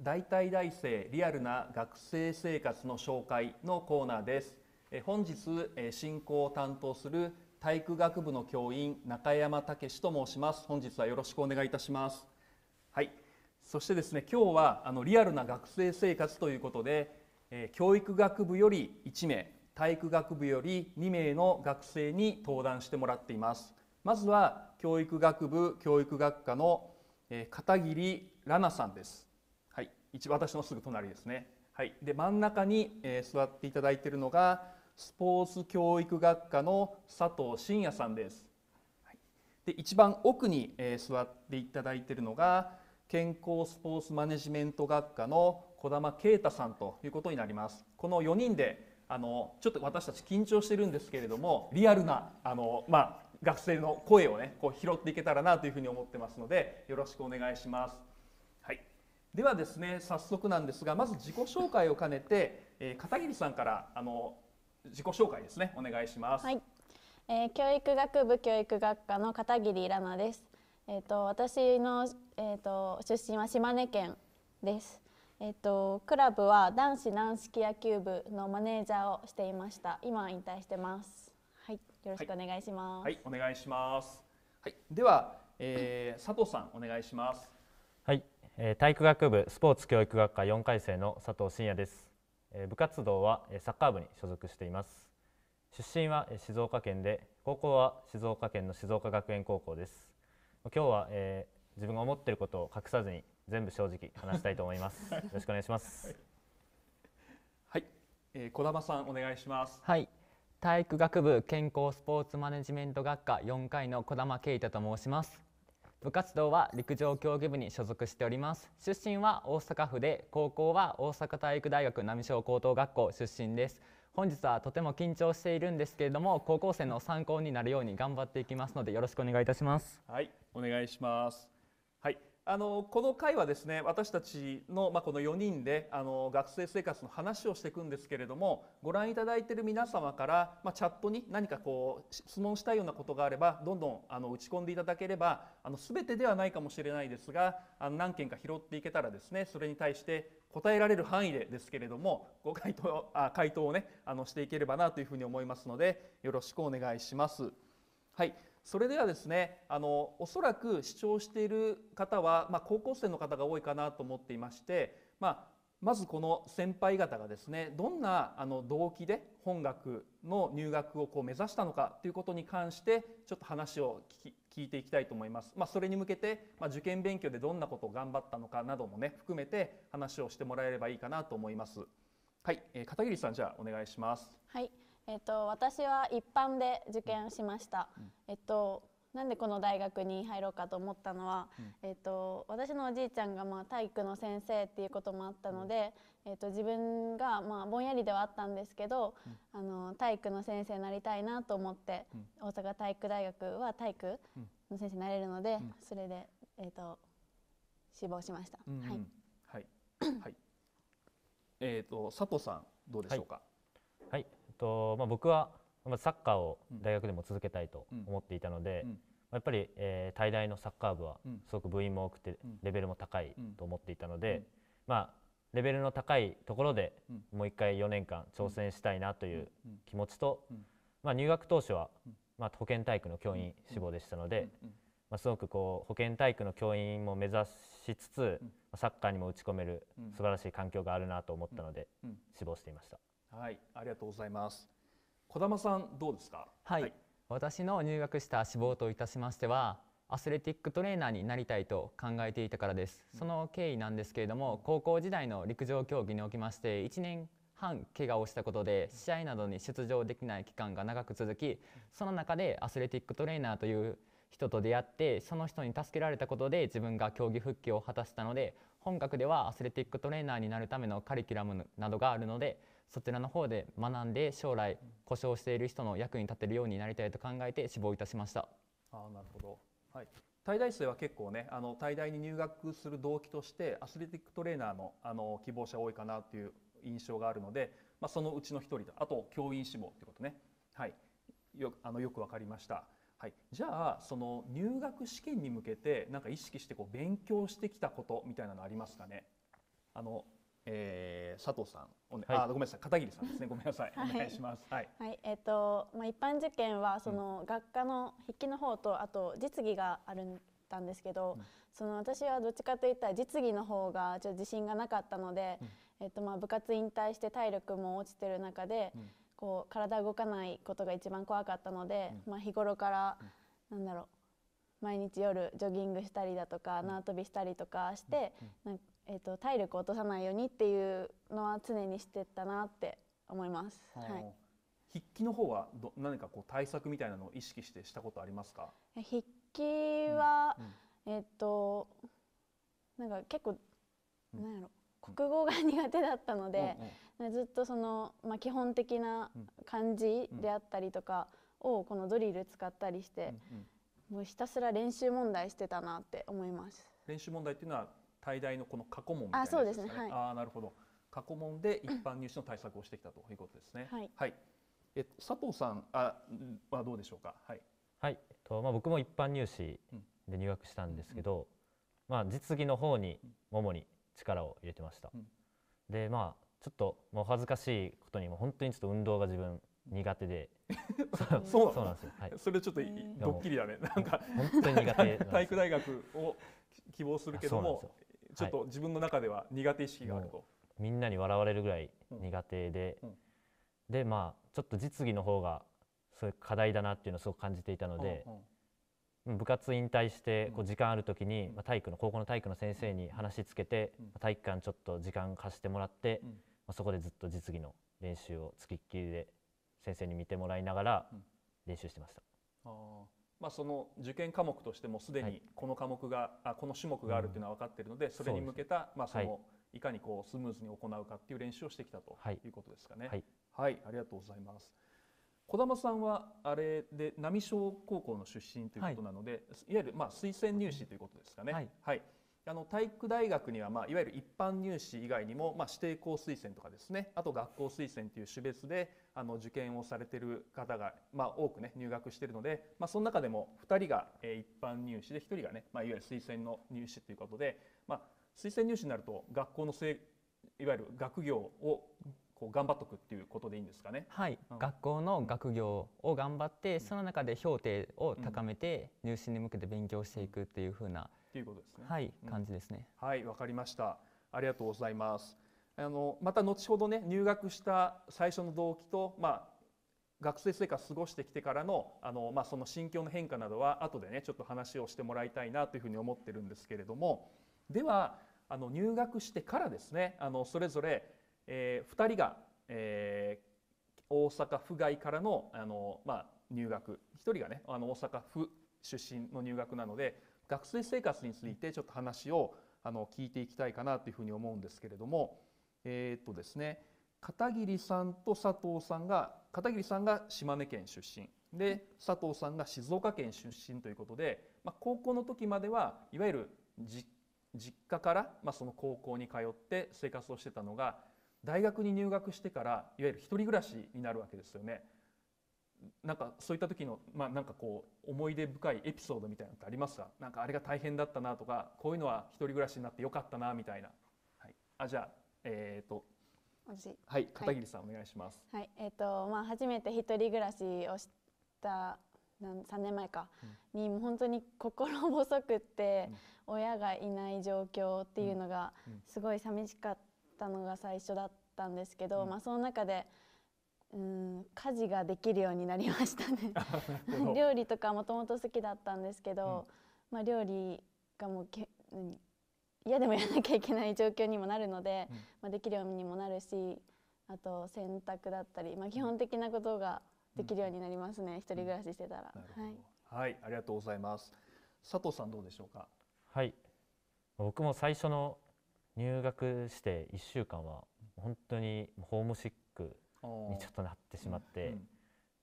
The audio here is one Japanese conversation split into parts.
大体大生リアルな学生生活の紹介のコーナーです本日進行を担当する体育学部の教員中山武と申します本日はよろしくお願いいたしますはいそしてですね今日はあのリアルな学生生活ということで教育学部より1名体育学部より2名の学生に登壇してもらっていますまずは教育学部教育学科の片桐ラナさんです一私のすぐ隣ですね。はい、で真ん中に、えー、座っていただいているのがスポーツ教育学科の佐藤真也さんです。はい、で一番奥に、えー、座っていただいているのが健康スポーツマネジメント学科の児玉啓太さんということになります。この4人であのちょっと私たち緊張してるんですけれどもリアルなあの、まあ、学生の声をねこう拾っていけたらなというふうに思ってますのでよろしくお願いします。ではですね早速なんですがまず自己紹介を兼ねて、えー、片桐さんからあの自己紹介ですねお願いします。はい、えー、教育学部教育学科の片桐らなです。えっ、ー、と私のえっ、ー、と出身は島根県です。えっ、ー、とクラブは男子軟式野球部のマネージャーをしていました。今引退してます。はい、よろしくお願いします。はい、はい、お願いします。はい、では、えー、佐藤さんお願いします。体育学部スポーツ教育学科4回生の佐藤真也です部活動はサッカー部に所属しています出身は静岡県で高校は静岡県の静岡学園高校です今日は、えー、自分が思っていることを隠さずに全部正直話したいと思います よろしくお願いしますはい、はいえー、小玉さんお願いしますはい体育学部健康スポーツマネジメント学科4回の小玉圭太と申します部活動は陸上競技部に所属しております出身は大阪府で高校は大阪体育大学浪商高等学校出身です本日はとても緊張しているんですけれども高校生の参考になるように頑張っていきますのでよろしくお願いいたしますはいお願いしますはいあのこの回はですね私たちの,、まあこの4人であの学生生活の話をしていくんですけれどもご覧いただいている皆様から、まあ、チャットに何かこう質問したいようなことがあればどんどんあの打ち込んでいただければあの全てではないかもしれないですがあの何件か拾っていけたらですねそれに対して答えられる範囲でですけれどもご回答あ回答をねあのしていければなというふうに思いますのでよろしくお願いします。はいそれではですねあのおそらく視聴している方は、まあ、高校生の方が多いかなと思っていまして、まあ、まずこの先輩方がですねどんなあの動機で本学の入学をこう目指したのかということに関してちょっと話を聞き聞いていきたいと思います、まあ、それに向けて、まあ、受験勉強でどんなことを頑張ったのかなどもね含めて話をしてもらえればいいかなと思います。はい、えー、片桐さんじゃあお願いします。はいえっと、私は一般で受験しました、うん、えっと、なんでこの大学に入ろうかと思ったのは、うん、えっと、私のおじいちゃんが、まあ、体育の先生っていうこともあったので、えっと、自分が、まあ、ぼんやりではあったんですけど、うん、あの体育の先生になりたいなと思って、大阪体育大学は体育の先生になれるので、それで、えっと、志望しました。はい、はい、はい、えっ、ー、と佐藤さんどうでしょうか。はい、はいとまあ、僕はサッカーを大学でも続けたいと思っていたので、うん、やっぱり、えー、大大のサッカー部はすごく部員も多くて、レベルも高いと思っていたので、まあ、レベルの高いところでもう1回4年間挑戦したいなという気持ちと、まあ、入学当初は、まあ、保健体育の教員志望でしたので、まあ、すごくこう保健体育の教員も目指しつつサッカーにも打ち込める素晴らしい環境があるなと思ったので志望していました。はい、ありがとうございます。小玉さんどうですか。はい、はい、私の入学した志望といたしましては、アスレティックトレーナーになりたいと考えていたからです。その経緯なんですけれども、高校時代の陸上競技におきまして1年半怪我をしたことで試合などに出場できない期間が長く続きその中でアスレティックトレーナーという人と出会ってその人に助けられたことで自分が競技復帰を果たしたので本学ではアスレティックトレーナーになるためのカリキュラムなどがあるのでそちらの方で学んで将来故障している人の役に立てるようになりたいと考えて志望いたしました。あなるほど、はい、大大生は結構ねあの大大に入学する動機としてアスレティックトレーナーのあの希望者多いかなという印象があるので、まあ、そのうちの1人とあと教員志望ということね、はい、よあのよく分かりました。はい、じゃあその入学試験に向けてなんか意識してこう勉強してきたことみたいなのありますかねあのえー、佐藤さん、おね、はい、あ、ごめんなさい、片桐さんですね。ごめんなさい、はい、お願いします。はい、はい、えっ、ー、と、まあ、一般受験は、その、学科の筆記の方と、あと、実技がある。たんですけど、うん、その私はどっちかといったら実技の方がちょっと自信がなかったので、うん、えっと、まあ部活引退して体力も落ちてる中で、こう体動かないことが一番怖かったので、まあ、日頃から、うなんだろう毎日夜ジョギングしたりだとか縄跳びしたりとかして、なんかえーと、体力を落とさないようにっていうのは常にしてたなって思います。はい、筆記の方はど何かこう対策みたいなのを意識してしたことありますか？筆記は、うん、えっ、ー、となんか結構、うん、なんやろ国語が苦手だったので、うんうん、ずっとそのまあ基本的な漢字であったりとかをこのドリル使ったりして、うんうん、もうひたすら練習問題してたなって思います。練習問題っていうのは対大のこの過去問みたいな、ね、あそうですね、はい、あなるほど過去問で一般入試の対策をしてきたということですね、はい、はい、え佐藤さんあはどうでしょうかはい、はいえっとまあ、僕も一般入試で入学したんですけど、うんまあ、実技の方に主に力を入れてました、うん、でまあちょっともう恥ずかしいことにも本当にちょっと運動が自分苦手で そうそうなんですよ、はい、それちょっとドッキリだねなんか本当に苦手 体育大学を希望するけどもちょっと自分の中では苦手意識があると、みんなに笑われるぐらい苦手で、うんうん、でまあちょっと実技の方がそういう課題だなっていうのをすごく感じていたので、うん、部活引退してこう時間ある時に、まあ、体育の高校の体育の先生に話つけて、体育館ちょっと時間貸してもらって、まあ、そこでずっと実技の練習をつきっきりで先生に見てもらいながら練習してました。まあ、その受験科目としてもすでにこの科目が、はい、あこの種目があるというのは分かっているので、それに向けた、まあ、その、い、かにこうスムーズに行うかっていう練習をしてきたということですかね。はい、はい、ありがとうございます。児玉さんはあれで浪商高校の出身ということなので、はい、いわゆるまあ推薦入試ということですかね。はい、はい、あの体育大学には、まあ、いわゆる一般入試以外にも、まあ、指定校推薦とかですねあと学校推薦という種別であの受験をされてる方が、まあ、多く、ね、入学してるので、まあ、その中でも2人が、え一般入試で1人がね、まあ、いわゆる推薦の入試ということで、まあ、推薦入試になると学校のせいいわゆる学業をこう頑張っとくっていうことでいいんですかね。はい、うん、学校の学業を頑張って、その中で評定を高めて、入試に向けて勉強していくっていうふな、うんっていうことですね。はい、感じですね。うん、はい、わかりました。ありがとうございます。あのまた後ほどね入学した最初の動機とまあ学生生活過ごしてきてからのあの、まあ、その心境の変化などは後でねちょっと話をしてもらいたいなというふうに思ってるんですけれどもではあの入学してからですねあのそれぞれ、えー、2人が、えー、大阪府外からのあの、まあ、入学1人がねあの大阪府出身の入学なので学生生活についてちょっと話をあの聞いていきたいかなというふうに思うんですけれどもえっ、とですね片桐さんと佐藤さんが片桐さんが島根県出身で佐藤さんが静岡県出身ということで、まあ、高校の時まではいわゆる実家から、まあ、その高校に通って生活をしてたのが大学に入学してからいわゆる一人暮らしになるわけですよね。なんかそういった時の、まあ、なんかこう思い出深いエピソードみたいなのってありますかなんかあれが大変だったなとかこういうのは一人暮らしになってよかったなみたいな、はい、あじゃあえっ、ー、と私はい片桐さん、はい、お願いします。はい、えっ、ー、とまあ初めて一人暮らしをした3年前か、うん、にもう本当に心細くって、うん、親がいない状況っていうのがすごい寂しかったのが最初だったんですけど、うん、まあその中でうん家事ができるようになりましたね 料理とかもともと好きだったんですけど、うん、まあ、料理がもうけ嫌でもやらなきゃいけない状況にもなるので、うん、まあ、できるようにもなるしあと洗濯だったり、まあ、基本的なことができるようになりますね、うん、一人暮らししてたら、はい、はい、ありがとうございます佐藤さんどうでしょうかはい僕も最初の入学して1週間は本当にホームシックにちょっとなってしまって、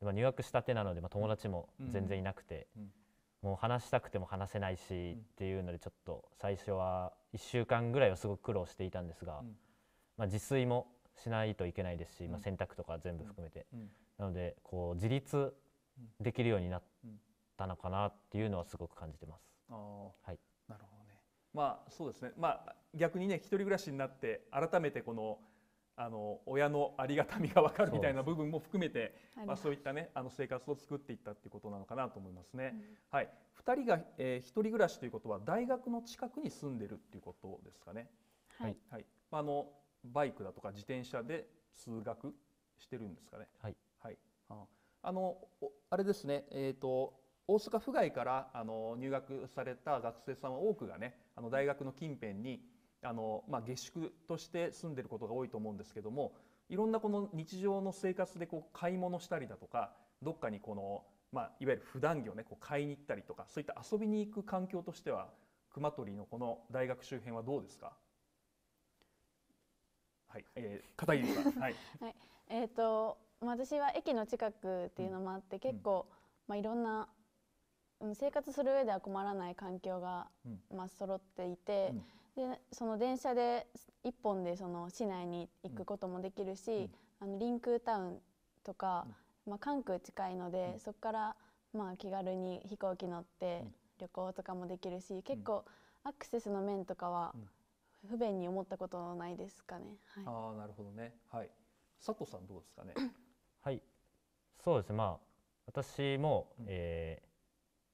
まあ、入学したてなので、まあ、友達も全然いなくて、もう話したくても話せないしっていうのでちょっと最初は1週間ぐらいはすごく苦労していたんですが、まあ、自炊もしないといけないですし、まあ、洗濯とか全部含めて、なのでこう自立できるようになったのかなっていうのはすごく感じてます。はいなるほどねまあそうですね、まあ、逆にね一人暮らしになって改めてこのあの親のありがたみが分かるみたいな部分も含めてそう,、まあ、そういったねあの生活を作っていったっていうことなのかなと思いますね。うん、はい、2人が、えー、1人暮らしということは大学の近くに住んでるっていうことですかね。はい、はいまあ、あのバイクだとか自転車で通学してるんですかね。はい、はい、あのあれですね、えーと大阪府外からあの入学された学生さんは多くがねあの大学の近辺にあの、まあ、下宿として住んでることが多いと思うんですけどもいろんなこの日常の生活でこう買い物したりだとかどっかにこの、まあ、いわゆる普段着をねこう買いに行ったりとかそういった遊びに行く環境としては熊取のこの大学周辺はどうですかはい、えー、片桐さん、はい、はい、えっ、ー、と私は駅の近くっていうのもあって、うん、結構、まあ、いろんな、うん、生活する上では困らない環境が、うん、まあ、揃っていて、うんでその電車で一本でその市内に行くこともできるし、うん、あのリンクタウンとか、うん、まあ、関空近いので、うん、そこからまあ気軽に飛行機乗って旅行とかもできるし結構アクセスの面とかは不便に思ったことないですかね。はい、あなるほどね、はい、佐藤さんどうですかねはいそうですね、まあ、私も、えー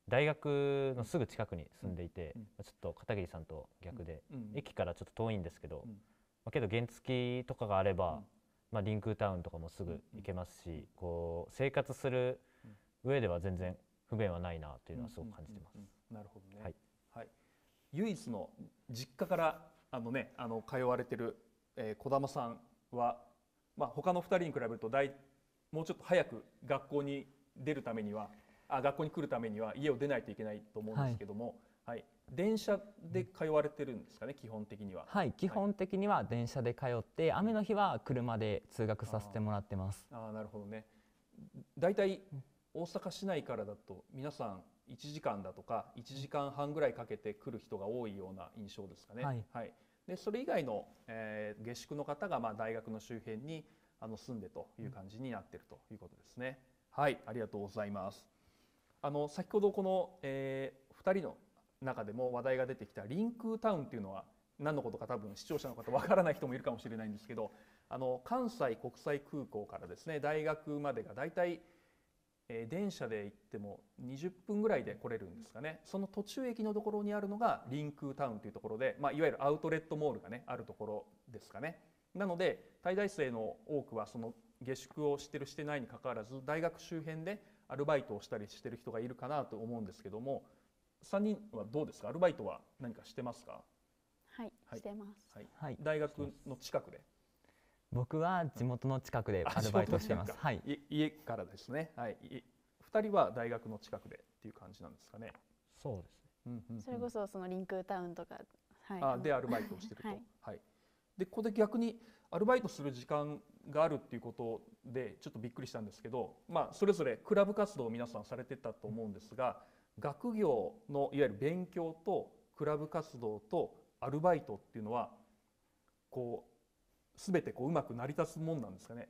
大学のすぐ近くに住んでいて、うん、ちょっと片桐さんと逆で、うん、駅からちょっと遠いんですけど、まあ、けど原付とかがあれば、まあ、リンクタウンとかもすぐ行けますし、こう生活する上では全然不便はないなというのはすごく感じてます。なるほどね、はい、はい、唯一の実家からあの、ね、あの通われてる、えー、玉さんは、まあ、他の2人に比べると大もうちょっと早く学校に出るためにはあ学校に来るためには家を出ないといけないと思うんですけども、はい、はい、電車で通われてるんですかね、基本的には。はい、基本的には電車で通って、雨の日は車で通学させてもらってます。ああなるほどね。だいたい大阪市内からだと皆さん1時間だとか1時間半ぐらいかけて来る人が多いような印象ですかね。はい、はい、でそれ以外の、えー、下宿の方がまあ大学の周辺にあの住んでという感じになっているということですね。はい、ありがとうございます。あの先ほどこの、えー、2人の中でも話題が出てきたリンクタウンっていうのは何のことか多分視聴者の方わからない人もいるかもしれないんですけどあの関西国際空港からですね大学までが大体、えー、電車で行っても20分ぐらいで来れるんですかねその途中駅のところにあるのがリンクタウンというところで、まあ、いわゆるアウトレットモールがねあるところですかね。なので、大大生の多くはその下宿をしてるしてないにかかわらず大学周辺でアルバイトをしたりしてる人がいるかなと思うんですけども3人はどうですかアルバイトは何かしてますかはい、はい、してます、はい、はい、大学の近くで僕は地元の近くでアルバイトしてます、はい、い家からですね、はい、2人は大学の近くでっていう感じなんですかねそうですね、うんうんうん、それこそそのリンクタウンとか、はい、あでアルバイトをしてると、はい、はいでここで逆にアルバイトする時間があるっていうことでちょっとびっくりしたんですけど、まあ、それぞれクラブ活動を皆さんされてたと思うんですが学業のいわゆる勉強とクラブ活動とアルバイトっていうのはこう全てこううまく成り立つもんなんですかね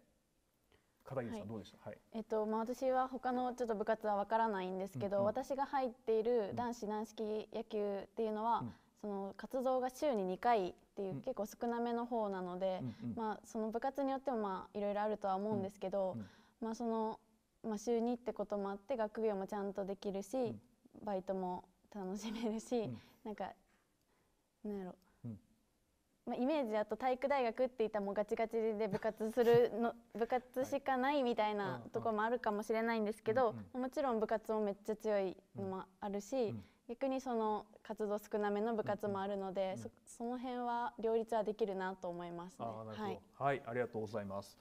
片桐さん、はい、どうでした、はいえっとまあ、私は他のちょっと部活は分からないんですけど、うんうん、私が入っている男子軟式野球っていうのは、うんその活動が週に2回っていう結構少なめの方なので、うんうん、まあ、その部活によってもまあいろいろあるとは思うんですけど、うんうん、まあ、その、まあ、週2ってこともあって学業もちゃんとできるし、うん、バイトも楽しめるし、うん、なんかなんやろまあ、イメージだと体育大学って言ったらもうガチガチで部活するの 部活しかないみたいなところもあるかもしれないんですけど、もちろん部活もめっちゃ強いのもあるし、うん逆にその活動少なめの部活もあるので、うんうん、そその辺は両立はできるなと思いますね。はい、はい、ありがとうございます。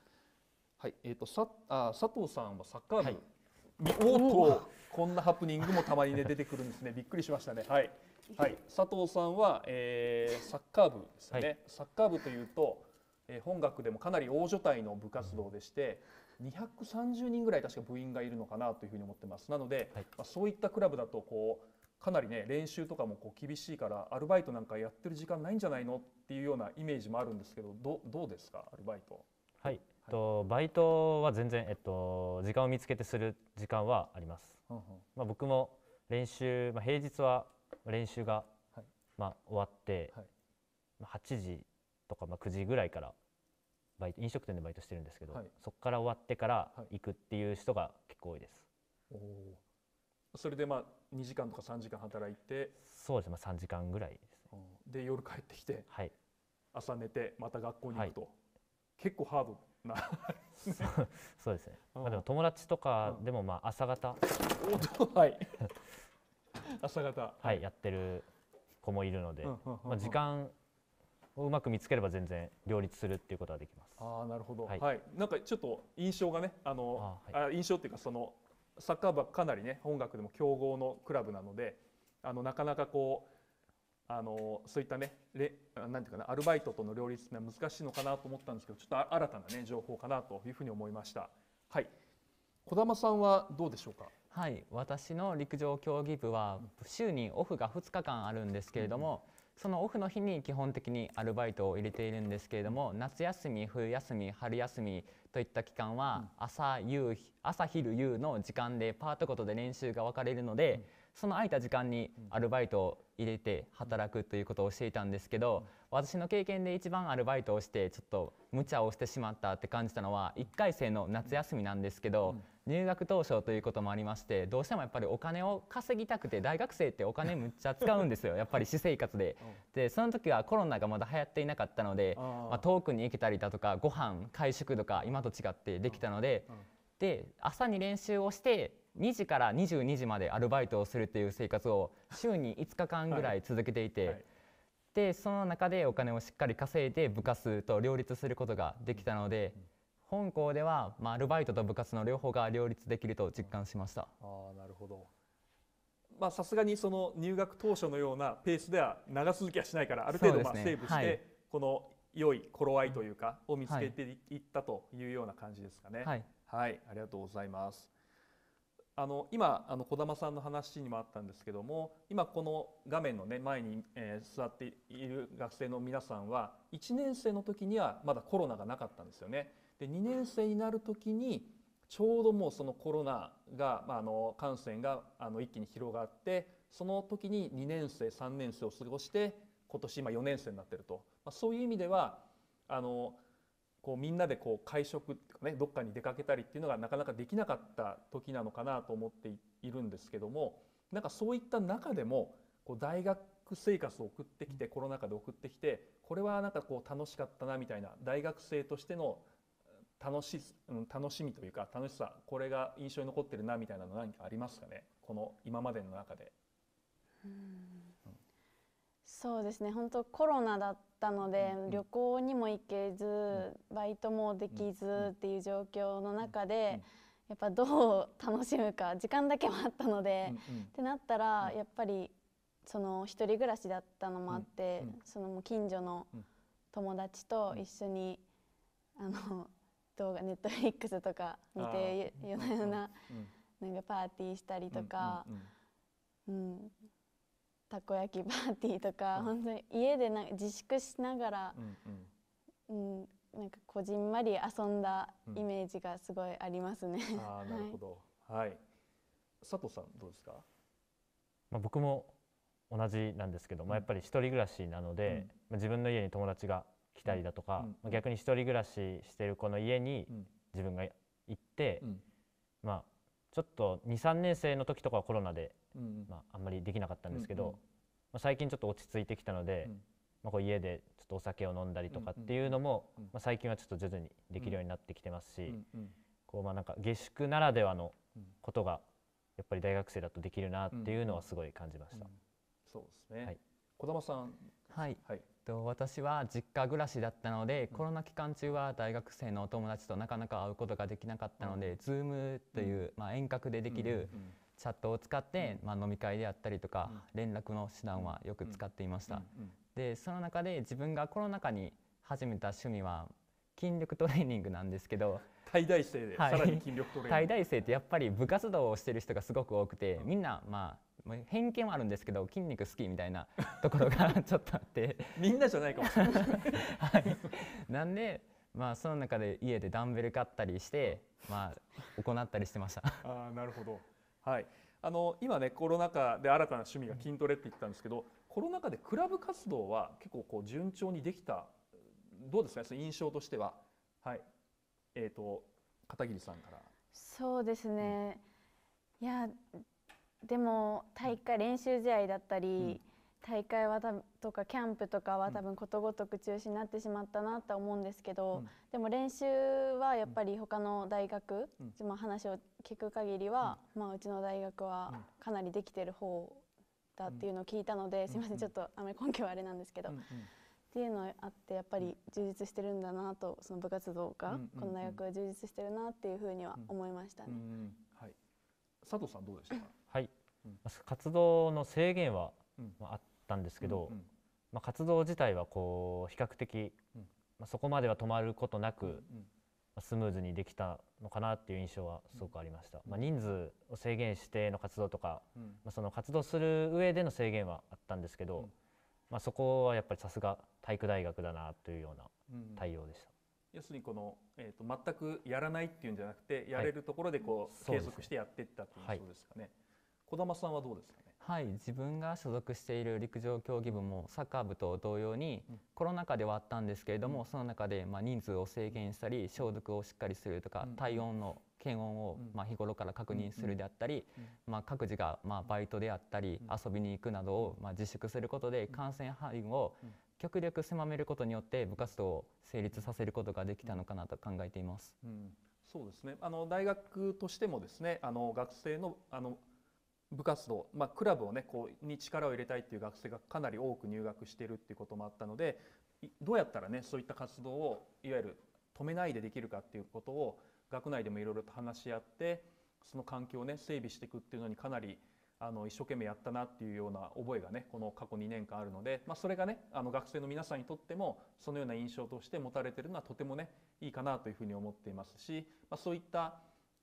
はい、えっ、ー、とさあ佐藤さんはサッカー部に、はい、おっとこんなハプニングもたまにね出てくるんですね。びっくりしましたね。はい、はい、佐藤さんは、えー、サッカー部ですね。はい、サッカー部というと、えー、本学でもかなり大所帯の部活動でして。230人ぐらい確か部員がいるのかなというふうに思ってますなので、まあ、そういったクラブだとこうかなりね練習とかもこう厳しいからアルバイトなんかやってる時間ないんじゃないのっていうようなイメージもあるんですけどどどうですかアルバイトはい、はい、とバイトは全然、えっと、時間を見つけてする時間はあります、うんうん、まあ、僕も練習、まあ、平日は練習が、はい、まあ、終わって、はい、まあ、8時とか、まあ、9時ぐらいからバイト飲食店でバイトしてるんですけど、そこから終わってから行くっていう人が結構多いです。おそれでまあ2時間とか3時間働いてそうですね、まあ、3時間ぐらいですね、で夜帰ってきて、はい、朝寝てまた学校に行くと、はい、結構ハードな そうですね、うん、まあ、でも友達とかでもまあ朝方、うん、はい 朝方はいやってる子もいるので、まあ、時間をうまく見つければ全然両立するっていうことはできます。あなるほど、はい、はい、なんかちょっと印象がねあのあ、はい、あ印象っていうかそのサッカー部はかなりね音楽でも強豪のクラブなのであのなかなかこうあのそういったねれなんていうかなアルバイトとの両立ってのは難しいのかなと思ったんですけどちょっと新たなね情報かなというふうに思いました。はい小玉さんはどうでしょうかはい私の陸上競技部は週にオフが2日間あるんですけれども、うんそのオフの日に基本的にアルバイトを入れているんですけれども夏休み冬休み春休みといった期間は朝夕朝昼夕の時間でパートごとで練習が分かれるので、その空いた時間にアルバイトを入れて働くということをしていたんですけど私の経験で一番アルバイトをしてちょっと無茶をしてしまったって感じたのは1回生の夏休みなんですけど入学当初ということもありましてどうしてもやっぱりお金を稼ぎたくて大学生ってお金むっちゃ使うんですよ やっぱり私生活で。でその時はコロナがまだ流行っていなかったので、まあ、遠くに行けたりだとかご飯会食とか今と違ってできたので。で朝に練習をして2時から22時までアルバイトをするという生活を週に5日間ぐらい続けていて、はいでその中でお金をしっかり稼いで部活と両立することができたので、本校では、まあ、アルバイトと部活の両方が両立できると実感しました。あなるほどまあさすがにその入学当初のようなペースでは長続きはしないからある程度まあセーブして、ねはい、この良い頃合いというかを見つけていったというような感じですかね。はい、はい、ありがとうございます。あの今あの小玉さんの話にもあったんですけども今この画面の、ね、前に、え座っている学生の皆さんは1年生の時にはまだコロナがなかったんですよね。で2年生になる時にちょうどもうそのコロナが、まあ、あの感染があの一気に広がってその時に2年生3年生を過ごして今年今4年生になってると、まあ、そういう意味ではあのこうみんなでこう会食とかねどっかに出かけたりっていうのがなかなかできなかった時なのかなと思っているんですけどもなんかそういった中でもこう大学生活を送ってきてコロナ禍で送ってきてこれはなんかこう楽しかったなみたいな大学生としての楽し楽しみというか楽しさこれが印象に残ってるなみたいなの何かありますかねこの今までの中で。うんそうですね本当コロナだったので、うんうん、旅行にも行けず、うん、バイトもできずっていう状況の中で、やっぱどう楽しむか時間だけもあったので、うんうん、ってなったら、やっぱりその一人暮らしだったのもあって、うんうん、その近所の友達と一緒に、あの動画ネットフリックスとか見て夜な夜ななんかパーティーしたりとか、うん、うんたこ焼きパーティーとか、うん、本当に家でな自粛しながら、うん、うん、なんかこじんまり遊んだイメージがすごいありますね。うん、あ なるほど、はい、はい、佐藤さんどうですか、まあ、僕も同じなんですけど、まあ、やっぱり一人暮らしなので、まあ、自分の家に友達が来たりだとか、まあ、逆に一人暮らししてる子の家に自分が行って、まあちょっと23年生の時とかはコロナで、うんまあ、あんまりできなかったんですけど、うんうん、まあ、最近ちょっと落ち着いてきたので、うん、まあ、こう家でちょっとお酒を飲んだりとかっていうのも、うんうん、まあ、最近はちょっと徐々にできるようになってきてますし、うんうん、こうまあなんか下宿ならではのことがやっぱり大学生だとできるなっていうのはすごい感じました。そうですね、はい、小玉さん、はい、はいと私は実家暮らしだったので、コロナ期間中は大学生のお友達となかなか会うことができなかったので、Zoom という、ま遠隔でできるチャットを使って、ま飲み会であったりとか、連絡の手段はよく使っていました。でその中で自分がコロナ禍に始めた趣味は筋力トレーニングなんですけど滞 大生で、さらに筋力トレーニング体生ってやっぱり部活動をしてる人がすごく多くてみんなまあまあ、偏見はあるんですけど筋肉好きみたいな ところがちょっとあってみんなじゃないかもしれない、はい、なんでまあその中で家でダンベル買ったりして、まあ、行ったりしてましたあなるほど、はい、あの今ねコロナ禍で新たな趣味が筋トレって言ったんですけど、うん、コロナ禍でクラブ活動は結構こう順調にできたどうですかその印象としてははいえーと、片桐さんからそうですね、うん、いやでも大会練習試合だったり、大会はとかキャンプとかは多分ことごとく中止になってしまったなと思うんですけど、でも練習はやっぱり他の大学、うん、話を聞く限りは、まあ、うちの大学はかなりできてる方だっていうのを聞いたので、すみませんちょっとあまり根拠はあれなんですけど。っていうのあってやっぱり充実してるんだなとその部活動が、この大学が充実してるなっていうふうには思いましたね、はい、佐藤さんどうでしたか活動の制限はあったんですけど、まあ、活動自体はこう比較的、まあ、そこまでは止まることなく、スムーズにできたのかなっていう印象はすごくありました、まあ、人数を制限しての活動とか、まあ、その活動する上での制限はあったんですけど、まあ、そこはやっぱりさすが体育大学だなというような対応でした。要するにこの、えーと、全くやらないっていうんじゃなくてやれるところでこう、はい、継続してやっていったというそうですかね。はい児玉さんはどうですかねはい自分が所属している陸上競技部もサッカー部と同様に、うん、コロナ禍ではあったんですけれども、うん、その中でまあ人数を制限したり消毒をしっかりするとか、うん、体温の検温をまあ日頃から確認するであったり、まあ、各自がまあバイトであったり遊びに行くなどをまあ自粛することで感染範囲を極力狭めることによって部活動を成立させることができたのかなと考えています。そうですねあの大学としてもですねあの学生のあの部活動、まあ、クラブを、ね、こうに力を入れたいっていう学生がかなり多く入学しているっていうこともあったのでどうやったらねそういった活動をいわゆる止めないでできるかっていうことを学内でもいろいろと話し合ってその環境をね整備していくっていうのにかなりあの一生懸命やったなっていうような覚えがねこの過去2年間あるので、まあ、それがねあの学生の皆さんにとってもそのような印象として持たれてるのはとてもねいいかなというふうに思っていますし、まあ、そういった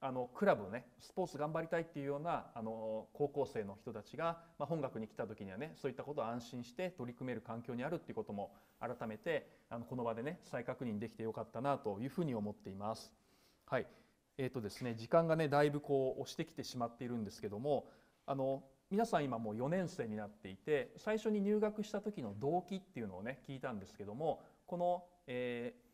あのクラブをねスポーツ頑張りたいっていうようなあの高校生の人たちが、まあ、本学に来た時にはねそういったことを安心して取り組める環境にあるっていうことも改めてあのこの場でね再確認できてよかったなというふうに思っています。はいえーとですね、時間がねだいぶこう押してきてしまっているんですけどもあの皆さん今もう4年生になっていて最初に入学した時の動機っていうのをね聞いたんですけどもこの、えー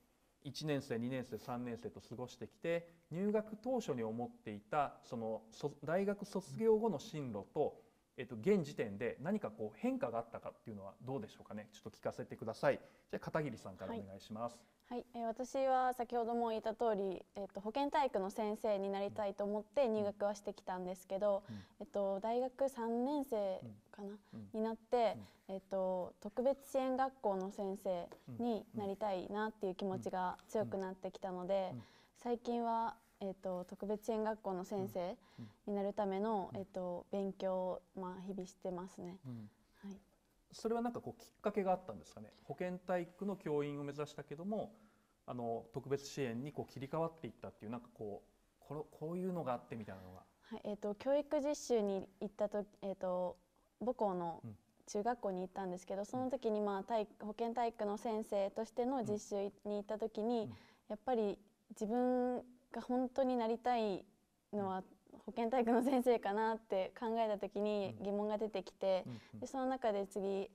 1年生2年生3年生と過ごしてきて入学当初に思っていたその大学卒業後の進路と、えっと、現時点で何かこう変化があったかっていうのはどうでしょうかねちょっと聞かせてくださいじゃ片桐さんからお願いします、はい、はい、え私は先ほども言った通り、えっと保健体育の先生になりたいと思って入学はしてきたんですけど、うん、えっと大学3年生かな、うん、になって、うん、えっと特別支援学校の先生になりたいなっていう気持ちが強くなってきたので、最近はえっと特別支援学校の先生になるためのえっと勉強をまあ日々してますね。それはんかこうきっかけがあったんですかね保健体育の教員を目指したけどもあの特別支援にこう切り替わっていったっていうなんかこうこのこういうのがあってみたいなのが。はいえーと、教育実習に行ったと,、えーと、母校の中学校に行ったんですけど、うん、その時に、まあ、体保健体育の先生としての実習に行った時に、うん、やっぱり自分が本当になりたいのは、うん保健体育の先生かなって考えた時に疑問が出てきて、でその中で次、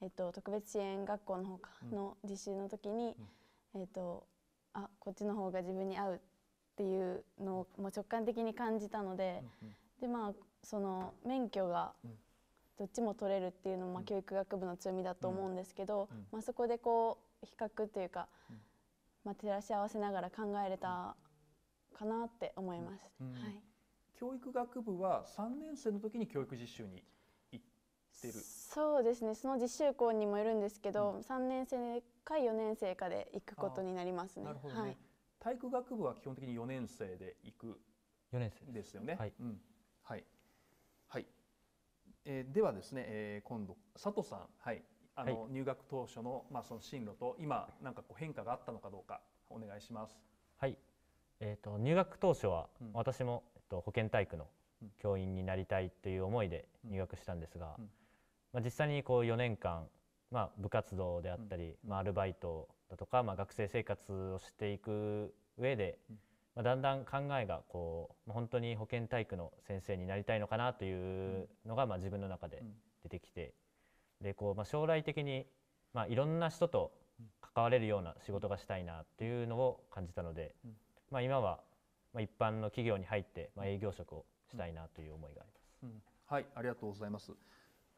えっと、特別支援学校の方かの実習の時に、えっと、あこっちの方が自分に合うっていうのをもう直感的に感じたので,、でまあ、その免許がどっちも取れるっていうのも、まあ、教育学部の強みだと思うんですけど、まあ、そこでこう比較というか、まあ、照らし合わせながら考えれたかなって思います。はい教育学部は3年生の時に教育実習に行ってるそうですねその実習校にもよるんですけど、うん、3年生か4年生かで行くことになりますね。なるほどね、はい、体育学部は基本的に4年生で行く4年生ですよね。はい、はい、はいえー、ではですね、えー、今度佐藤さん、はい、あの、はい、入学当初のまあその進路と今なんかこう変化があったのかどうかお願いします。はい、えーと、入学当初は私も、えっと、保健体育の教員になりたいという思いで入学したんですが、まあ、実際にこう4年間、まあ、部活動であったり、まあ、アルバイトだとか、まあ、学生生活をしていく上で、まあ、だんだん考えがこう本当に保健体育の先生になりたいのかなというのが、まあ、自分の中で出てきてでこう、まあ、将来的に、まあ、いろんな人と関われるような仕事がしたいなというのを感じたので。まあ、今は一般の企業に入って、まあ、営業職をしたいなという思いがあります。うん、はいありがとうございます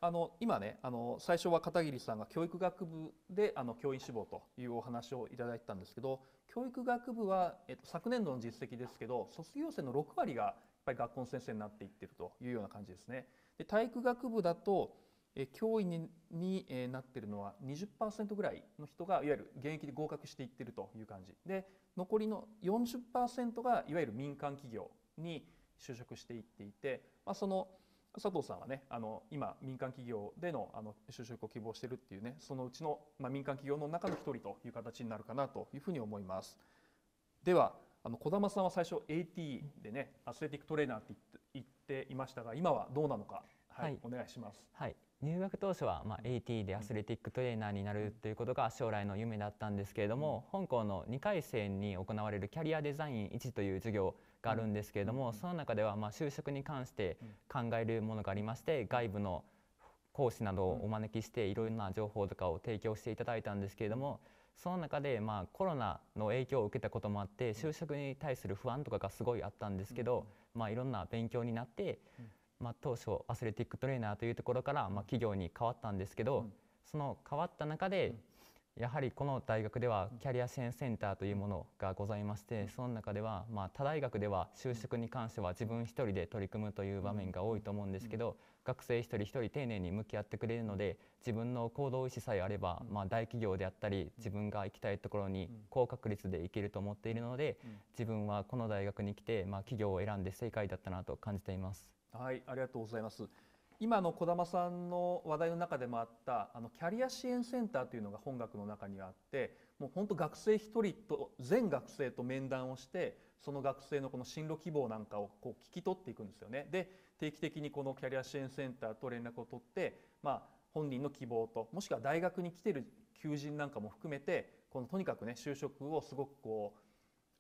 あの今ねあの最初は片桐さんが教育学部であの教員志望というお話をいただいたんですけど教育学部は、えっと、昨年度の実績ですけど卒業生の6割がやっぱり学校の先生になっていってるというような感じですね。で体育学部だとえ脅威にに、えなってるのは20%ぐらいの人がいわゆる現役で合格していってるという感じで残りの40%がいわゆる民間企業に就職していっていて、まあ、その佐藤さんはねあの今民間企業でのあの就職を希望しているっていうねそのうちの、まあ、民間企業の中の一人という形になるかなというふうに思います。ではあの小玉さんは最初 AT でねアスレティックトレーナーって言っていましたが今はどうなのか、はい、はい、お願いします。はい入学当初は、まあ、AT でアスレティックトレーナーになるということが将来の夢だったんですけれども本校の2回生に行われるキャリアデザイン1という授業があるんですけれどもその中では、まあ、就職に関して考えるものがありまして外部の講師などをお招きしていろいろな情報とかを提供していただいたんですけれどもその中で、まあ、コロナの影響を受けたこともあって就職に対する不安とかがすごいあったんですけど、まあ、いろんな勉強になって。うんまあ、当初アスレティックトレーナーというところから、まあ、企業に変わったんですけど、うん、その変わった中で、やはりこの大学ではキャリア支援センターというものがございまして、その中では、まあ、他大学では就職に関しては自分一人で取り組むという場面が多いと思うんですけど、学生一人一人丁寧に向き合ってくれるので自分の行動意思さえあれば、まあ、大企業であったり自分が行きたいところに高確率で行けると思っているので自分はこの大学に来て、まあ、企業を選んで正解だったなと感じています。はいありがとうございます今の児玉さんの話題の中でもあったあのキャリア支援センターというのが本学の中にあってもう本当学生1人と全学生と面談をしてその学生のこの進路希望なんかをこう聞き取っていくんですよね。で定期的にこのキャリア支援センターと連絡を取って、まあ、本人の希望ともしくは大学に来てる求人なんかも含めてこのとにかくね就職をすごくこう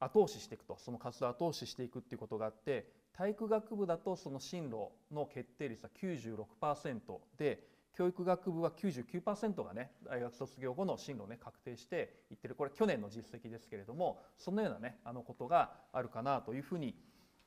後押ししていくとその活動を後押ししていくっていうことがあって体育学部だとその進路の決定率は96%で教育学部は99%がね大学卒業後の進路をね確定していってるこれ去年の実績ですけれどもそのようなねあのことがあるかなというふうに、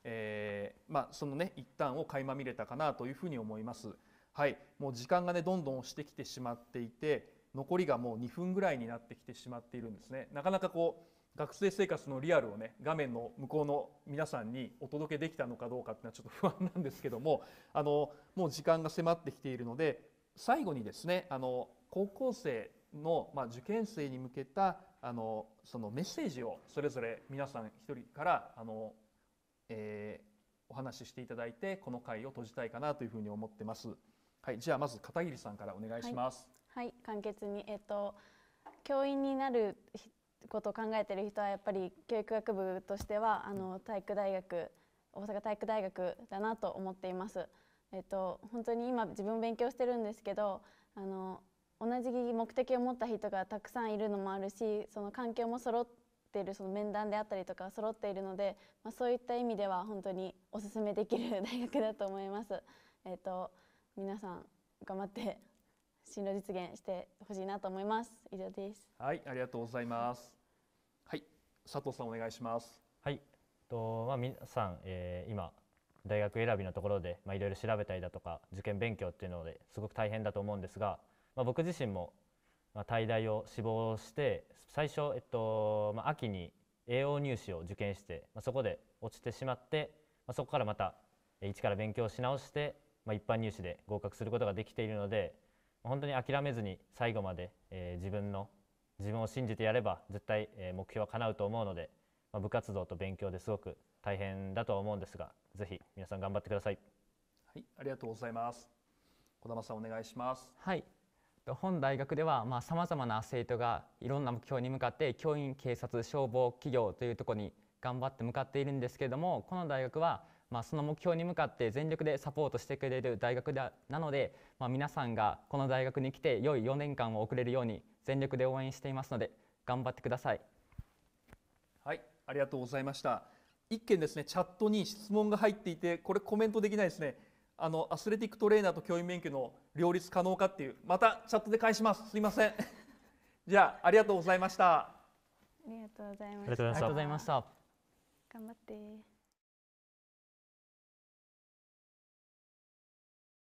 えー、まあ、そのね一端を垣間見れたかなというふうに思います。はい、もう時間がねどんどん押してきてしまっていて残りがもう2分ぐらいになってきてしまっているんですね。なかなかこう学生生活のリアルをね画面の向こうの皆さんにお届けできたのかどうかっていうのはちょっと不安なんですけどもあのもう時間が迫ってきているので最後にですねあの高校生の、まあ、受験生に向けたあのそのメッセージをそれぞれ皆さん一人からあの、えー、お話ししていただいてこの回を閉じたいかなというふうに思ってます。はい、じゃあまず片桐さんからお願いします。はい、はい、簡潔にえっと教員になることを考えてる人はやっぱり教育学部としてはあの体育大学大阪体育大学だなと思っています。えっと、本当に今自分勉強してるんですけどあの同じ目的を持った人がたくさんいるのもあるしその環境も揃っているその面談であったりとか揃っているので、まあ、そういった意味では本当におすすめできる大学だと思います。えっと、皆さん頑張って進路実現してほしいなと思います。以上です。はい、ありがとうございます。佐藤さんお願いします。はい。とまあ皆さん、えー、今大学選びのところでまあいろいろ調べたりだとか受験勉強っていうのですごく大変だと思うんですが、まあ僕自身もまあ大を志望して最初えっとまあ秋に AO 入試を受験して、まあ、そこで落ちてしまって、まあ、そこからまた一から勉強し直して、まあ、一般入試で合格することができているので本当に諦めずに最後まで、えー、自分の自分を信じてやれば絶対目標は叶うと思うので、まあ、部活動と勉強ですごく大変だとは思うんですがぜひ皆さん頑張ってください。はい、ありがとうございます。小玉さんお願いします。はい。本大学ではまあさまざまな生徒がいろんな目標に向かって教員、警察、消防、企業というところに頑張って向かっているんですけれども、この大学はまあその目標に向かって全力でサポートしてくれる大学だなので、まあ皆さんがこの大学に来て良い4年間を送れるように全力で応援していますので頑張ってくださいはいありがとうございました一件ですねチャットに質問が入っていてこれコメントできないですねあのアスレティックトレーナーと教員免許の両立可能かっていうまたチャットで返しますすいません じゃあありがとうございましたありがとうございましたありがとうございました頑張って